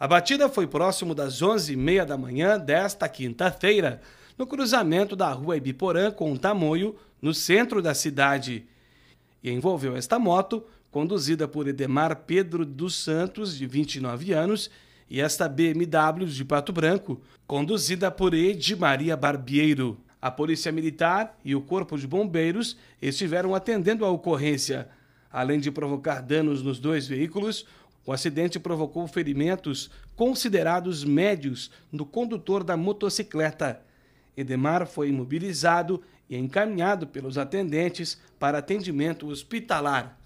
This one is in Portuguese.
A batida foi próximo das 11h30 da manhã desta quinta-feira, no cruzamento da rua Ibiporã com o Tamoio, no centro da cidade. E envolveu esta moto, conduzida por Edemar Pedro dos Santos, de 29 anos, e esta BMW de Pato Branco, conduzida por Ed Maria Barbieiro. A Polícia Militar e o Corpo de Bombeiros estiveram atendendo a ocorrência. Além de provocar danos nos dois veículos, o acidente provocou ferimentos considerados médios no condutor da motocicleta. Edemar foi imobilizado e encaminhado pelos atendentes para atendimento hospitalar.